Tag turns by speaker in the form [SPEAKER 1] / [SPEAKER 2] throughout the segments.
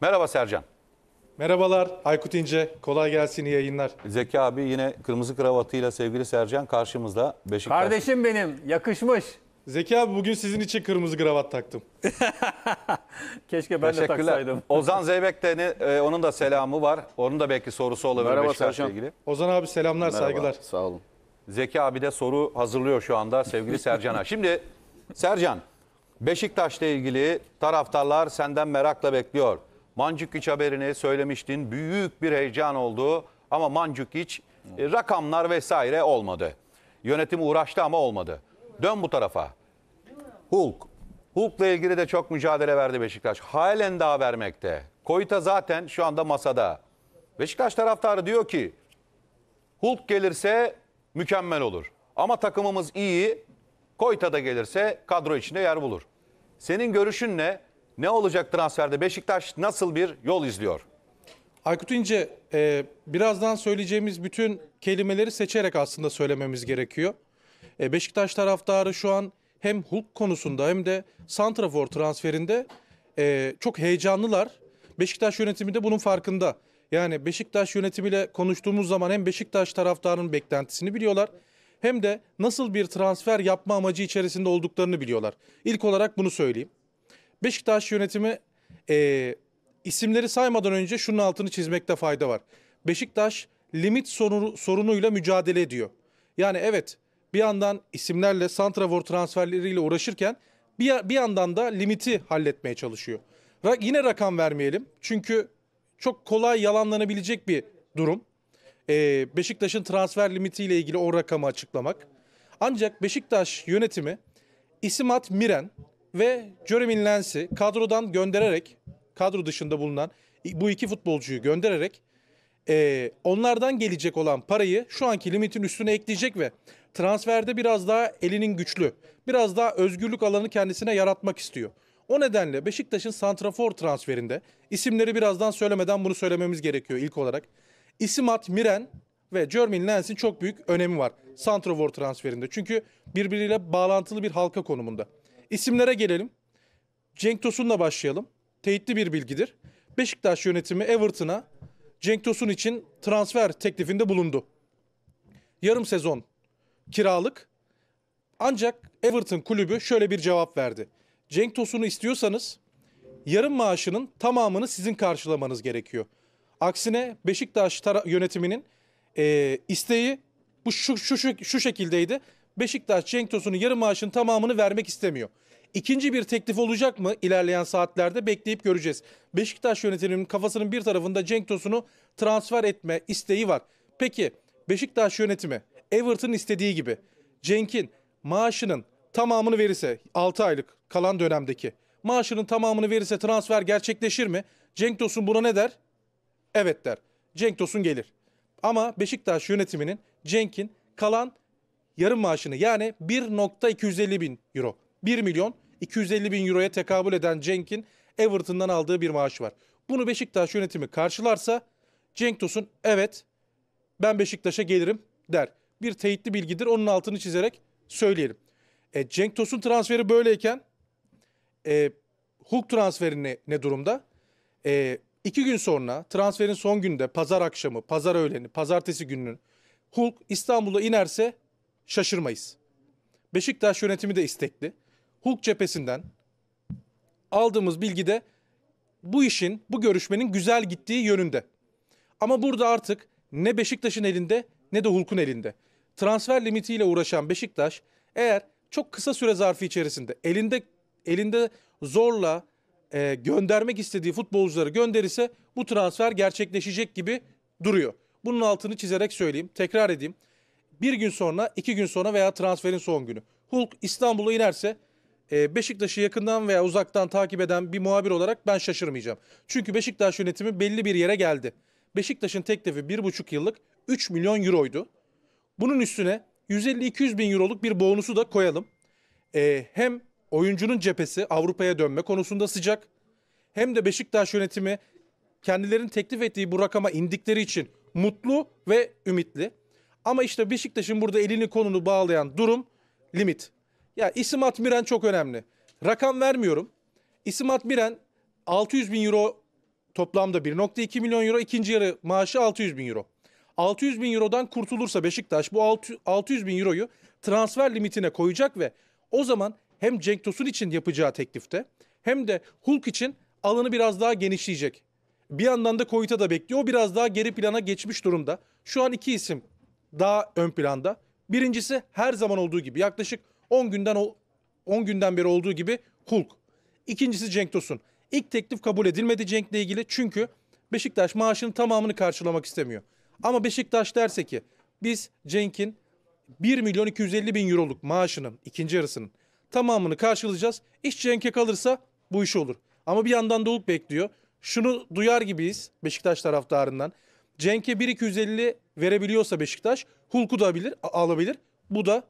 [SPEAKER 1] Merhaba Sercan. Merhabalar Aykut İnce. Kolay gelsin iyi yayınlar. Zeki abi yine kırmızı kravatıyla sevgili Sercan karşımızda. Beşiktaş.
[SPEAKER 2] Kardeşim benim yakışmış.
[SPEAKER 3] Zeki abi bugün sizin için kırmızı kravat taktım. Keşke ben de taksaydım. Ozan
[SPEAKER 1] Zeybek de e, onun da selamı var. Onun da belki sorusu olabilir Merhaba Beşiktaş'la ilgili.
[SPEAKER 3] Ozan abi selamlar Merhaba, saygılar.
[SPEAKER 1] Sağ olun. Zeki abi de soru hazırlıyor şu anda sevgili Sercan'a. Şimdi Sercan Beşiktaş'la ilgili taraftarlar senden merakla bekliyor. Mancıkiç haberini söylemiştin. Büyük bir heyecan oldu ama Mancıkiç e, rakamlar vesaire olmadı. Yönetim uğraştı ama olmadı. Dön bu tarafa. Hulk. Hulk'la ilgili de çok mücadele verdi Beşiktaş. Halen daha vermekte. Koyta zaten şu anda masada. Beşiktaş taraftarı diyor ki Hulk gelirse mükemmel olur. Ama takımımız iyi. Koyta da gelirse kadro içinde yer bulur. Senin görüşün ne? Ne olacak transferde?
[SPEAKER 3] Beşiktaş nasıl bir yol izliyor? Aykut İnce e, birazdan söyleyeceğimiz bütün kelimeleri seçerek aslında söylememiz gerekiyor. E, Beşiktaş taraftarı şu an hem Hulk konusunda hem de Santrafor transferinde e, çok heyecanlılar. Beşiktaş yönetimi de bunun farkında. Yani Beşiktaş yönetimiyle konuştuğumuz zaman hem Beşiktaş taraftarının beklentisini biliyorlar hem de nasıl bir transfer yapma amacı içerisinde olduklarını biliyorlar. İlk olarak bunu söyleyeyim. Beşiktaş yönetimi e, isimleri saymadan önce şunun altını çizmekte fayda var. Beşiktaş limit sorunu, sorunuyla mücadele ediyor. Yani evet bir yandan isimlerle santrafor transferleriyle uğraşırken bir, bir yandan da limiti halletmeye çalışıyor. Ra, yine rakam vermeyelim çünkü çok kolay yalanlanabilecek bir durum. Ee, Beşiktaş'ın transfer limitiyle ilgili o rakamı açıklamak. Ancak Beşiktaş yönetimi İsimat Miren ve Jeremy Lens'i kadrodan göndererek kadro dışında bulunan bu iki futbolcuyu göndererek e, onlardan gelecek olan parayı şu anki limitin üstüne ekleyecek ve transferde biraz daha elinin güçlü, biraz daha özgürlük alanı kendisine yaratmak istiyor. O nedenle Beşiktaş'ın santrafor transferinde isimleri birazdan söylemeden bunu söylememiz gerekiyor ilk olarak. İsimat Miren ve Jermin Lens'in çok büyük önemi var santrafor transferinde. Çünkü birbiriyle bağlantılı bir halka konumunda. İsimlere gelelim. Cenk Tosun'la başlayalım. Teyitli bir bilgidir. Beşiktaş yönetimi Everton'a Cenk Tosun için transfer teklifinde bulundu. Yarım sezon kiralık. Ancak Everton kulübü şöyle bir cevap verdi. Cenk Tosun'u istiyorsanız yarım maaşının tamamını sizin karşılamanız gerekiyor. Aksine Beşiktaş yönetiminin e, isteği bu şu, şu, şu, şu şekildeydi. Beşiktaş Cenk Tosun'un yarım maaşın tamamını vermek istemiyor. İkinci bir teklif olacak mı ilerleyen saatlerde bekleyip göreceğiz. Beşiktaş yönetiminin kafasının bir tarafında Cenk Tosun'u transfer etme isteği var. Peki Beşiktaş yönetimi Everton istediği gibi Cenk'in maaşının tamamını verirse 6 aylık kalan dönemdeki maaşının tamamını verirse transfer gerçekleşir mi? Cenk Tosun buna ne der? Evet der. Cenk Tosun gelir. Ama Beşiktaş yönetiminin Cenk'in kalan yarım maaşını yani 1.250 bin euro. 1 milyon 250 bin euroya tekabül eden Cenk'in Everton'dan aldığı bir maaş var. Bunu Beşiktaş yönetimi karşılarsa Cenk Tosun evet ben Beşiktaş'a gelirim der. Bir teyitli bilgidir onun altını çizerek söyleyelim. E, Cenk Tosun transferi böyleyken e, Hulk transferi ne, ne durumda? E, iki gün sonra transferin son günde pazar akşamı, pazar öğleni, pazartesi gününün Hulk İstanbul'a inerse şaşırmayız. Beşiktaş yönetimi de istekli. Hulk cephesinden aldığımız bilgi de bu işin, bu görüşmenin güzel gittiği yönünde. Ama burada artık ne Beşiktaş'ın elinde ne de Hulk'un elinde. Transfer limitiyle uğraşan Beşiktaş eğer çok kısa süre zarfı içerisinde elinde elinde zorla e, göndermek istediği futbolcuları gönderirse bu transfer gerçekleşecek gibi duruyor. Bunun altını çizerek söyleyeyim, tekrar edeyim. Bir gün sonra, iki gün sonra veya transferin son günü. Hulk İstanbul'a inerse e, Beşiktaş'ı yakından veya uzaktan takip eden bir muhabir olarak ben şaşırmayacağım. Çünkü Beşiktaş yönetimi belli bir yere geldi. Beşiktaş'ın teklifi 1,5 yıllık 3 milyon euroydu. Bunun üstüne 150-200 bin euroluk bir bonusu da koyalım. E, hem oyuncunun cephesi Avrupa'ya dönme konusunda sıcak hem de Beşiktaş yönetimi kendilerinin teklif ettiği bu rakama indikleri için mutlu ve ümitli. Ama işte Beşiktaş'ın burada elini konunu bağlayan durum limit. Ya isim Atmiren çok önemli. Rakam vermiyorum. İsim Atmiren 600 bin euro toplamda 1.2 milyon euro ikinci yarı maaşı 600 bin euro. 600 bin eurodan kurtulursa Beşiktaş bu 600 bin euroyu transfer limitine koyacak ve o zaman hem Cenk Tosun için yapacağı teklifte hem de Hulk için alanı biraz daha genişleyecek. Bir yandan da Koyut'a da bekliyor. O biraz daha geri plana geçmiş durumda. Şu an iki isim daha ön planda. Birincisi her zaman olduğu gibi yaklaşık 10 günden 10 günden beri olduğu gibi Hulk. İkincisi Cenk Tosun. İlk teklif kabul edilmedi Cenk'le ilgili çünkü Beşiktaş maaşının tamamını karşılamak istemiyor. Ama Beşiktaş derse ki biz Cenk'in 1 milyon 250 bin euroluk maaşının ikinci yarısının tamamını karşılayacağız. İş Cenk'e kalırsa bu iş olur. Ama bir yandan da Hulk bekliyor. Şunu duyar gibiyiz Beşiktaş taraftarından. Cenk'e 1-250 verebiliyorsa Beşiktaş Hulk'u da alabilir, alabilir. Bu da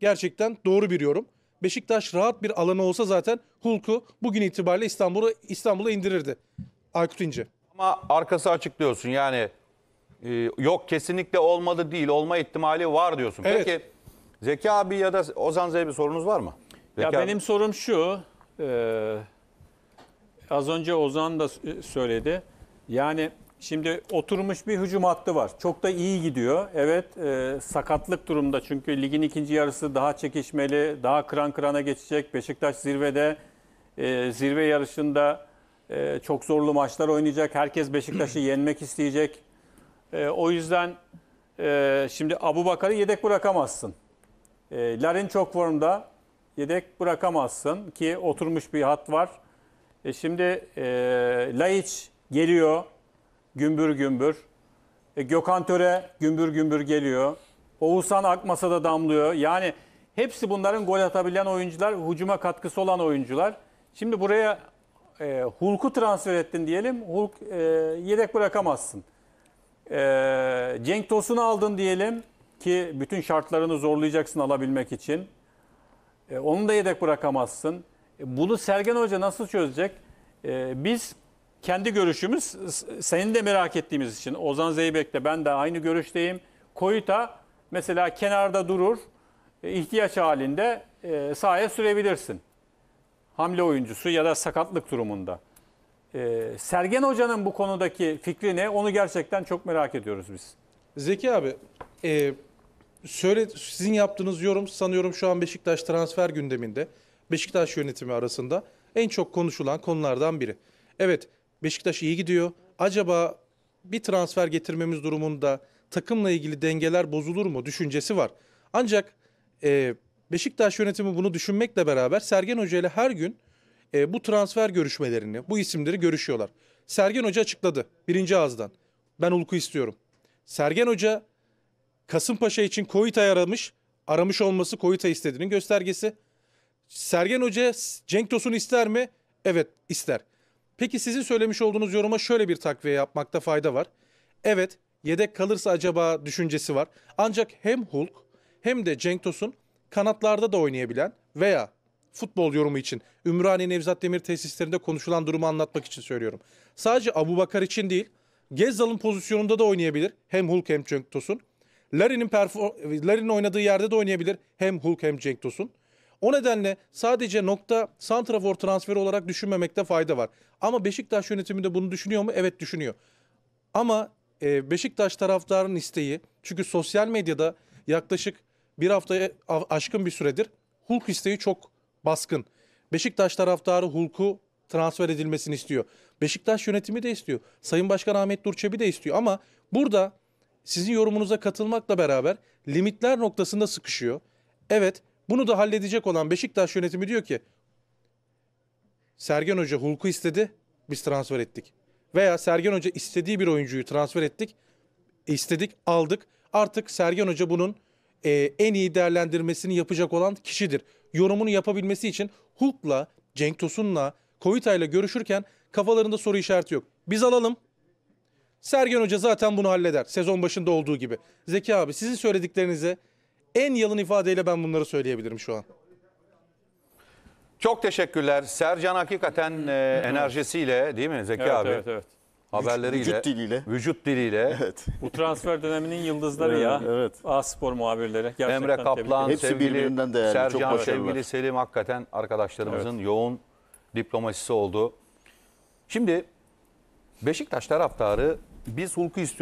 [SPEAKER 3] gerçekten doğru bir yorum. Beşiktaş rahat bir alanı olsa zaten Hulk'u bugün itibariyle İstanbul'a İstanbul'a indirirdi. Aykut İnce.
[SPEAKER 1] Ama arkası diyorsun. yani e, yok kesinlikle olmadı değil olma ihtimali var
[SPEAKER 2] diyorsun. Evet. Peki
[SPEAKER 1] Zeki abi ya da Ozan Zeki bir sorunuz var mı?
[SPEAKER 2] Zeki ya abi. benim sorum şu e, az önce Ozan da e, söyledi yani Şimdi oturmuş bir hücum hattı var. Çok da iyi gidiyor. Evet e, sakatlık durumda çünkü ligin ikinci yarısı daha çekişmeli, daha kıran kırana geçecek. Beşiktaş zirvede, e, zirve yarışında e, çok zorlu maçlar oynayacak. Herkes Beşiktaş'ı yenmek isteyecek. E, o yüzden e, şimdi Abu Bakar'ı yedek bırakamazsın. E, Larin çok formda yedek bırakamazsın ki oturmuş bir hat var. E, şimdi e, Laiç geliyor gümbür gümbür. E, Gökhan Töre gümbür gümbür geliyor. Oğuzhan Akmasa da damlıyor. Yani hepsi bunların gol atabilen oyuncular, hücuma katkısı olan oyuncular. Şimdi buraya e, Hulk'u transfer ettin diyelim. Hulk e, yedek bırakamazsın. E, Cenk Tosun'u aldın diyelim ki bütün şartlarını zorlayacaksın alabilmek için. E, onu da yedek bırakamazsın. E, bunu Sergen Hoca nasıl çözecek? E, biz kendi görüşümüz senin de merak ettiğimiz için Ozan Zeybek'le ben de aynı görüşteyim. Koyuta mesela kenarda durur. E, ihtiyaç halinde e, sahaya sürebilirsin. Hamle oyuncusu ya da sakatlık durumunda. E, Sergen Hoca'nın bu konudaki fikri ne? Onu gerçekten çok merak ediyoruz biz. Zeki abi,
[SPEAKER 3] e, söyle sizin yaptığınız yorum sanıyorum şu an Beşiktaş transfer gündeminde. Beşiktaş yönetimi arasında en çok konuşulan konulardan biri. Evet, Beşiktaş iyi gidiyor. Acaba bir transfer getirmemiz durumunda takımla ilgili dengeler bozulur mu düşüncesi var. Ancak e, Beşiktaş yönetimi bunu düşünmekle beraber Sergen Hoca ile her gün e, bu transfer görüşmelerini, bu isimleri görüşüyorlar. Sergen Hoca açıkladı birinci ağızdan. Ben Ulku istiyorum. Sergen Hoca Kasımpaşa için Koyuta'yı aramış. Aramış olması Koyuta istediğinin göstergesi. Sergen Hoca Cenk Tosun ister mi? Evet ister. Peki sizin söylemiş olduğunuz yoruma şöyle bir takviye yapmakta fayda var. Evet yedek kalırsa acaba düşüncesi var. Ancak hem Hulk hem de Cenk Tosun kanatlarda da oynayabilen veya futbol yorumu için Ümraniye Nevzat Demir tesislerinde konuşulan durumu anlatmak için söylüyorum. Sadece Abu Bakar için değil Gezzal'ın pozisyonunda da oynayabilir. Hem Hulk hem Cenk Tosun. Larin'in Larin oynadığı yerde de oynayabilir. Hem Hulk hem Cenk Tosun. O nedenle sadece nokta santrafor transferi olarak düşünmemekte fayda var. Ama Beşiktaş yönetimi de bunu düşünüyor mu? Evet düşünüyor. Ama e, Beşiktaş taraftarının isteği çünkü sosyal medyada yaklaşık bir haftaya aşkın bir süredir Hulk isteği çok baskın. Beşiktaş taraftarı Hulk'u transfer edilmesini istiyor. Beşiktaş yönetimi de istiyor. Sayın Başkan Ahmet Durçebi de istiyor ama burada sizin yorumunuza katılmakla beraber limitler noktasında sıkışıyor. Evet bunu da halledecek olan Beşiktaş yönetimi diyor ki Sergen Hoca Hulk'u istedi biz transfer ettik. Veya Sergen Hoca istediği bir oyuncuyu transfer ettik. istedik aldık. Artık Sergen Hoca bunun e, en iyi değerlendirmesini yapacak olan kişidir. Yorumunu yapabilmesi için Hulk'la, Cenk Tosun'la, Kovita'yla görüşürken kafalarında soru işareti yok. Biz alalım. Sergen Hoca zaten bunu halleder. Sezon başında olduğu gibi. Zeki abi sizin söylediklerinize en yalın ifadeyle ben bunları söyleyebilirim şu an.
[SPEAKER 1] Çok teşekkürler. Sercan hakikaten e, enerjisiyle değil mi Zeki evet, abi? Evet, evet. Haberleriyle. Vücut diliyle.
[SPEAKER 2] Vücut diliyle. Evet. Bu transfer döneminin yıldızları ya. Evet. A-Spor muhabirleri. Gerçekten Emre Kaplan, Hepsi sevgili, birbirinden değerli. Sercan, Çok sevgili Selim
[SPEAKER 1] hakikaten arkadaşlarımızın evet. yoğun diplomasisi oldu. Şimdi Beşiktaş taraftarı biz Hulk'u istiyoruz.